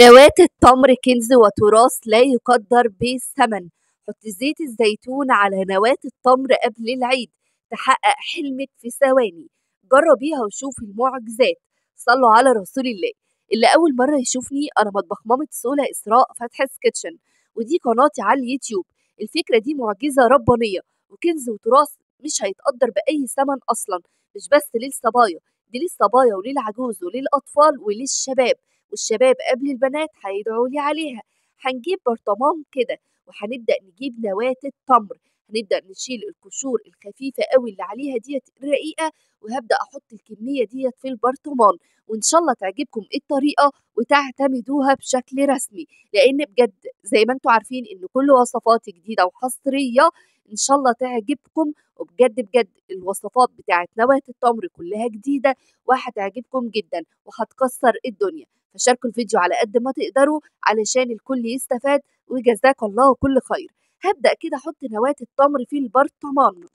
نواه التمر كنز وتراث لا يقدر بثمن حط زيت الزيتون على نواة التمر قبل العيد تحقق حلمك في ثواني جربيها وشوفي المعجزات صلوا على رسول الله اللي أول مرة يشوفني أنا مطبخ مامة سولا إسراء فتح سكتشن ودي قناتي على اليوتيوب الفكرة دي معجزة ربانية وكنز وتراث مش هيتقدر بأي ثمن أصلا مش بس للصبايا دي للصبايا وللعجوز وللأطفال وللشباب والشباب قبل البنات هيدعوا لي عليها هنجيب برطمان كده وهنبدا نجيب نواه التمر هنبدا نشيل القشور الخفيفه قوي اللي عليها ديت الرقيقه وهبدا احط الكميه ديت في البرطمان وان شاء الله تعجبكم الطريقه وتعتمدوها بشكل رسمي لان بجد زي ما انتم عارفين ان كل وصفاتي جديده وحصريه ان شاء الله تعجبكم وبجد بجد الوصفات بتاعت نوات التمر كلها جديده وهتعجبكم جدا وهتكسر الدنيا فشاركوا الفيديو على قد ما تقدروا علشان الكل يستفاد وجزاك الله كل خير هبدا كده احط نواه التمر في البرطمان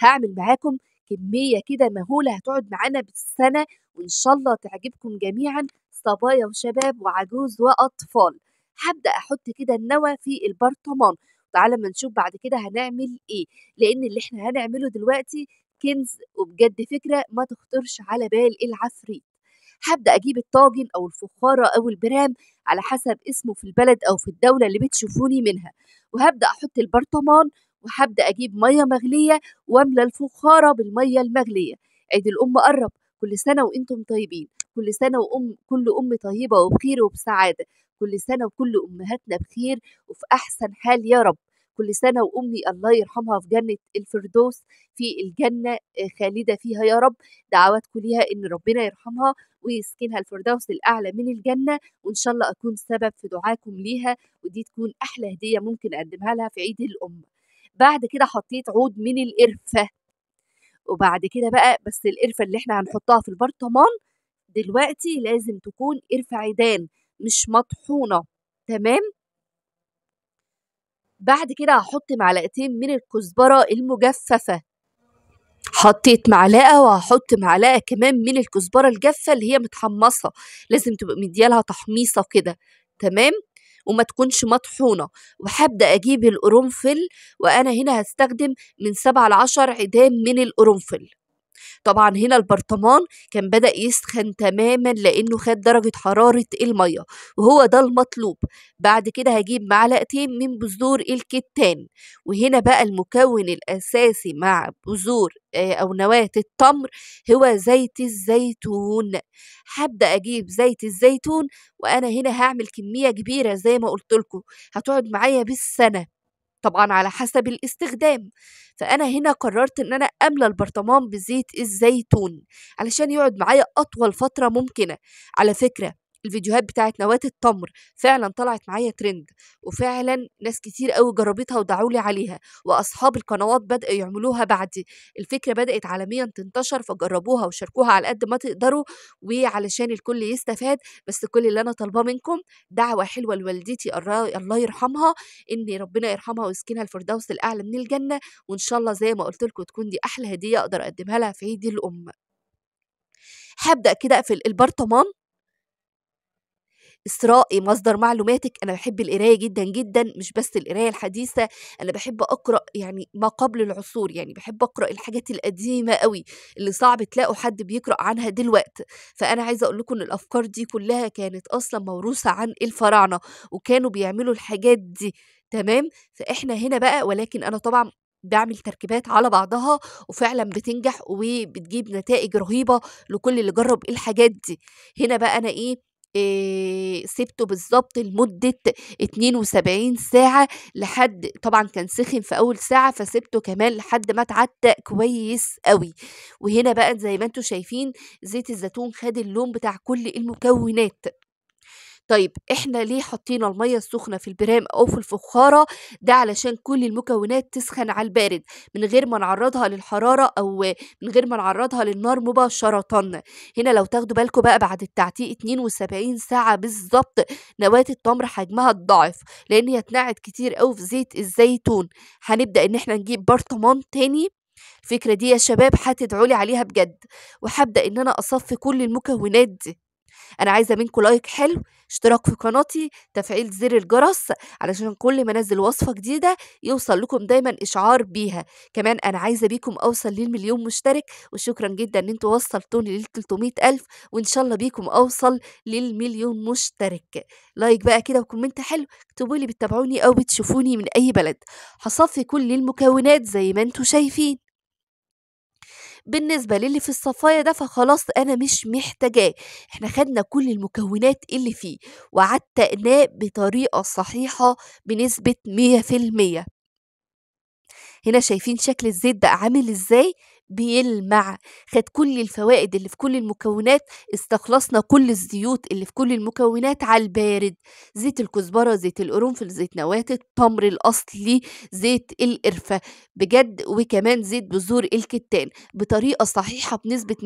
هعمل معاكم كمية كده مهولة هتقعد معانا بالسنة وإن شاء الله تعجبكم جميعا صبايا وشباب وعجوز وأطفال هبدأ أحط كده النوى في البرطمان تعالى ما نشوف بعد كده هنعمل ايه لان اللي احنا هنعمله دلوقتي كنز وبجد فكره ما تخطرش على بال العفريت هبدا اجيب الطاجن او الفخاره او البرام على حسب اسمه في البلد او في الدوله اللي بتشوفوني منها وهبدا احط البرطمان وهبدا اجيب ميه مغليه واملى الفخاره بالميه المغليه عيد الام قرب كل سنه وانتم طيبين كل سنه وام كل ام طيبه وبخير وبسعاده كل سنة وكل أمهاتنا بخير وفي أحسن حال يا رب كل سنة وأمي الله يرحمها في جنة الفردوس في الجنة آه، خالدة فيها يا رب دعواتكم ليها إن ربنا يرحمها ويسكنها الفردوس الأعلى من الجنة وإن شاء الله أكون سبب في دعاكم ليها ودي تكون أحلى هدية ممكن أقدمها لها في عيد الأم بعد كده حطيت عود من القرفة وبعد كده بقى بس القرفة اللي احنا هنحطها في البرطمان دلوقتي لازم تكون قرفة عيدان مش مطحونة تمام بعد كده هحط معلقتين من الكزبرة المجففة حطيت معلقة وهحط معلقة كمان من الكزبرة الجافة اللي هي متحمصة لازم تبقى مديالها تحميصة كده تمام وما تكونش مطحونة وهبدأ أجيب القرنفل وأنا هنا هستخدم من سبعة لعشر عيدان من القرنفل طبعا هنا البرطمان كان بدأ يسخن تماما لأنه خد درجة حرارة المية وهو ده المطلوب بعد كده هجيب معلقتين من بذور الكتان وهنا بقى المكون الأساسي مع بذور آه، أو نواة التمر هو زيت الزيتون هبدأ أجيب زيت الزيتون وأنا هنا هعمل كمية كبيرة زي ما قلت لكم هتقعد معايا بالسنة طبعا على حسب الاستخدام فأنا هنا قررت إن أنا أملى البرطمان بزيت الزيتون علشان يقعد معايا أطول فترة ممكنة على فكرة الفيديوهات بتاعت نواه التمر فعلا طلعت معايا ترند وفعلا ناس كتير قوي جربتها ودعوا لي عليها واصحاب القنوات بداوا يعملوها بعدي الفكره بدات عالميا تنتشر فجربوها وشاركوها على قد ما تقدروا وعلشان الكل يستفاد بس كل اللي انا طالباه منكم دعوه حلوه لوالدتي الله يرحمها ان ربنا يرحمها ويسكنها الفردوس الاعلى من الجنه وان شاء الله زي ما قلت لكم تكون دي احلى هديه اقدر اقدمها لها في عيد الام هبدا كده اقفل البرطمان إسرائي مصدر معلوماتك أنا بحب القراية جدا جدا مش بس القراية الحديثة أنا بحب أقرأ يعني ما قبل العصور يعني بحب أقرأ الحاجات القديمة قوي اللي صعب تلاقوا حد بيقرأ عنها دلوقتي فأنا عايزة أقول لكم إن الأفكار دي كلها كانت أصلا موروثة عن الفراعنة وكانوا بيعملوا الحاجات دي تمام فإحنا هنا بقى ولكن أنا طبعا بعمل تركيبات على بعضها وفعلا بتنجح وبتجيب نتائج رهيبه لكل اللي جرب الحاجات دي هنا بقى انا ايه سبته بالظبط لمدة 72 ساعة لحد طبعا كان سخن في أول ساعة فسبته كمان لحد ما اتعدى كويس قوي وهنا بقى زي ما انتوا شايفين زيت الزيتون خد اللون بتاع كل المكونات طيب احنا ليه حطينا الميه السخنه في البرام او في الفخاره ده علشان كل المكونات تسخن على البارد من غير ما نعرضها للحراره او من غير ما نعرضها للنار مباشره هنا لو تاخدوا بالكم بقى بعد التعتيق 72 ساعه بالظبط نواه التمر حجمها اتضاعف لان هي اتنعت كتير قوي في زيت الزيتون هنبدا ان احنا نجيب برطمان تاني الفكرة دي يا شباب هتدعولي عليها بجد وهبدأ إن أنا أصفي كل المكونات دي انا عايزه منكم لايك حلو اشتراك في قناتي تفعيل زر الجرس علشان كل ما انزل وصفه جديده يوصل لكم دايما اشعار بيها كمان انا عايزه بيكم اوصل للمليون مشترك وشكرا جدا ان انتوا وصلتوني لل 300 الف وان شاء الله بيكم اوصل للمليون مشترك لايك بقى كده وكومنت حلو اكتبوا لي بتتابعوني او بتشوفوني من اي بلد هصفي كل المكونات زي ما انتوا شايفين بالنسبة للي في الصفاية ده فخلاص أنا مش محتاجاه احنا خدنا كل المكونات اللي فيه وعتقناه بطريقة صحيحة بنسبة مية في المية هنا شايفين شكل الزيت بقى عامل ازاي بيلمع خد كل الفوائد اللي في كل المكونات استخلصنا كل الزيوت اللي في كل المكونات على البارد زيت الكزبرة زيت القرنفل زيت نواتة التمر الأصلي زيت القرفة بجد وكمان زيت بذور الكتان بطريقة صحيحة بنسبة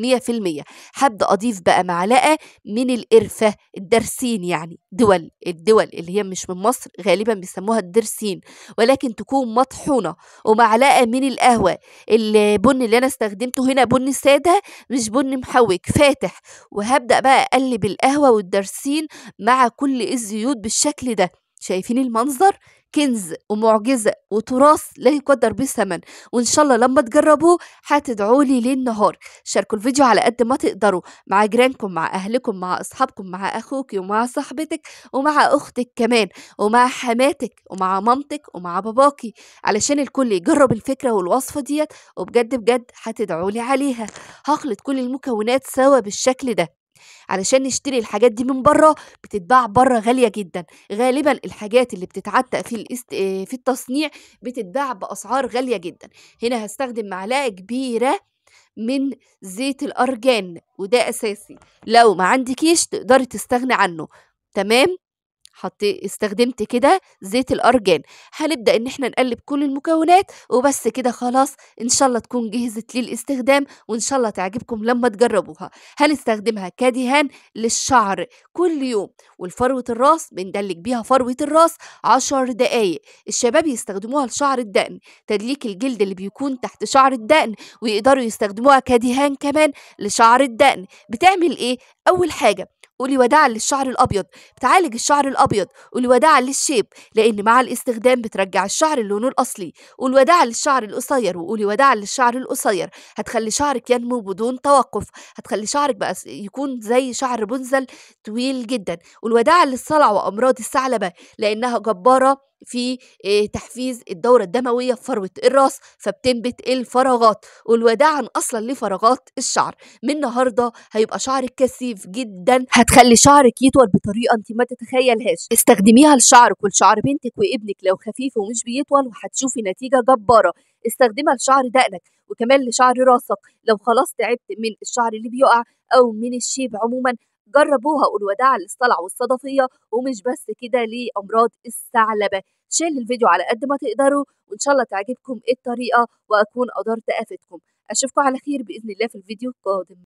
100% هبدأ أضيف بقى معلقة من القرفة الدرسين يعني دول الدول اللي هي مش من مصر غالبا بيسموها الدرسين ولكن تكون مطحونة ومعلقة من القهوة البن اللي أنا استخدمته هنا بن سادة مش بن محوج فاتح وهبدأ بقى أقلب القهوة والدرسين مع كل الزيوت بالشكل ده شايفين المنظر كنز ومعجزة وتراث لا يقدر به الثمن وإن شاء الله لما تجربوه هتدعوا لي ليل نهار شاركوا الفيديو على قد ما تقدروا مع جيرانكم مع أهلكم مع أصحابكم مع أخوك ومع صاحبتك ومع أختك كمان ومع حماتك ومع مامتك ومع باباكي علشان الكل يجرب الفكرة والوصفة ديت وبجد بجد هتدعوا لي عليها هخلط كل المكونات سوا بالشكل ده علشان نشتري الحاجات دي من بره بتتباع بره غاليه جدا غالبا الحاجات اللي بتتعتق في الاست... في التصنيع بتتباع باسعار غاليه جدا هنا هستخدم معلقه كبيره من زيت الارجان وده اساسي لو ما عندكيش تقدري تستغني عنه تمام حطيت استخدمت كده زيت الأرجان هنبدأ إن احنا نقلب كل المكونات وبس كده خلاص إن شاء الله تكون جهزت للاستخدام وإن شاء الله تعجبكم لما تجربوها هنستخدمها كدهان للشعر كل يوم والفروة الراس بندلك بيها فروة الراس 10 دقايق الشباب يستخدموها لشعر الدقن تدليك الجلد اللي بيكون تحت شعر الدقن ويقدروا يستخدموها كدهان كمان لشعر الدقن بتعمل إيه؟ أول حاجة قولي وداعا للشعر الأبيض بتعالج الشعر الأبيض قولي وداعا للشيب لأن مع الاستخدام بترجع الشعر لونه الأصلي قولي وداعا للشعر القصير وقولي وداعا للشعر القصير هتخلي شعرك ينمو بدون توقف هتخلي شعرك بقى يكون زي شعر بنزل طويل جدا قولي وداعا للصلع وأمراض الثعلبة لأنها جبارة في آه، تحفيز الدورة الدموية في فروة الراس فبتنبت الفراغات والوداعا أصلا لفراغات الشعر من النهاردة هيبقى شعرك كثيف جدا هتخلي شعرك يطول بطريقة أنت ما تتخيلهاش استخدميها لشعرك ولشعر بنتك وابنك لو خفيف ومش بيطول وهتشوفي نتيجة جبارة استخدمها لشعر دقنك وكمان لشعر راسك لو خلاص تعبت من الشعر اللي بيقع او من الشيب عموما جربوها والوداع للصلع والصدفيه ومش بس كده لامراض الثعلبه شيل الفيديو على قد ما تقدروا وان شاء الله تعجبكم الطريقه واكون قدرت افيدكم اشوفكم على خير باذن الله في الفيديو القادم